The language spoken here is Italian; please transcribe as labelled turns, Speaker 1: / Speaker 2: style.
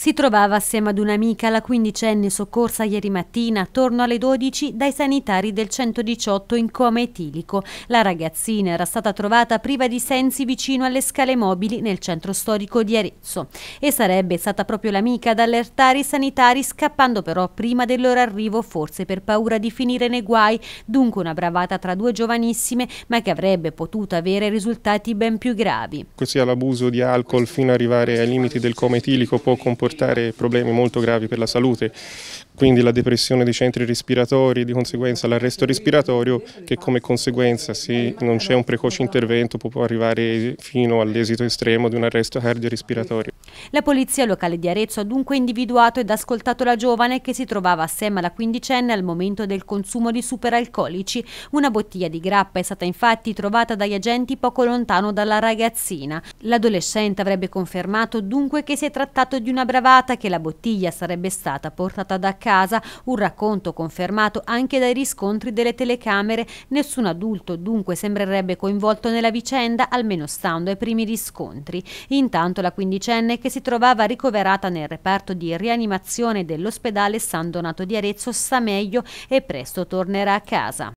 Speaker 1: Si trovava assieme ad un'amica, la quindicenne, soccorsa ieri mattina attorno alle 12 dai sanitari del 118 in coma etilico. La ragazzina era stata trovata priva di sensi vicino alle scale mobili nel centro storico di Arezzo e sarebbe stata proprio l'amica ad allertare i sanitari scappando però prima del loro arrivo forse per paura di finire nei guai, dunque una bravata tra due giovanissime ma che avrebbe potuto avere risultati ben più gravi.
Speaker 2: Così all'abuso di alcol fino ad arrivare ai limiti del coma etilico può comportare comportare problemi molto gravi per la salute, quindi la depressione dei centri respiratori, di conseguenza l'arresto respiratorio che come conseguenza se non c'è un precoce intervento può arrivare fino all'esito estremo di un arresto cardiorespiratorio.
Speaker 1: La polizia locale di Arezzo ha dunque individuato ed ascoltato la giovane che si trovava assieme alla quindicenne al momento del consumo di superalcolici. Una bottiglia di grappa è stata infatti trovata dagli agenti poco lontano dalla ragazzina. L'adolescente avrebbe confermato dunque che si è trattato di una braccia aggravata che la bottiglia sarebbe stata portata da casa, un racconto confermato anche dai riscontri delle telecamere. Nessun adulto dunque sembrerebbe coinvolto nella vicenda, almeno stando ai primi riscontri. Intanto la quindicenne che si trovava ricoverata nel reparto di rianimazione dell'ospedale San Donato di Arezzo sta meglio e presto tornerà a casa.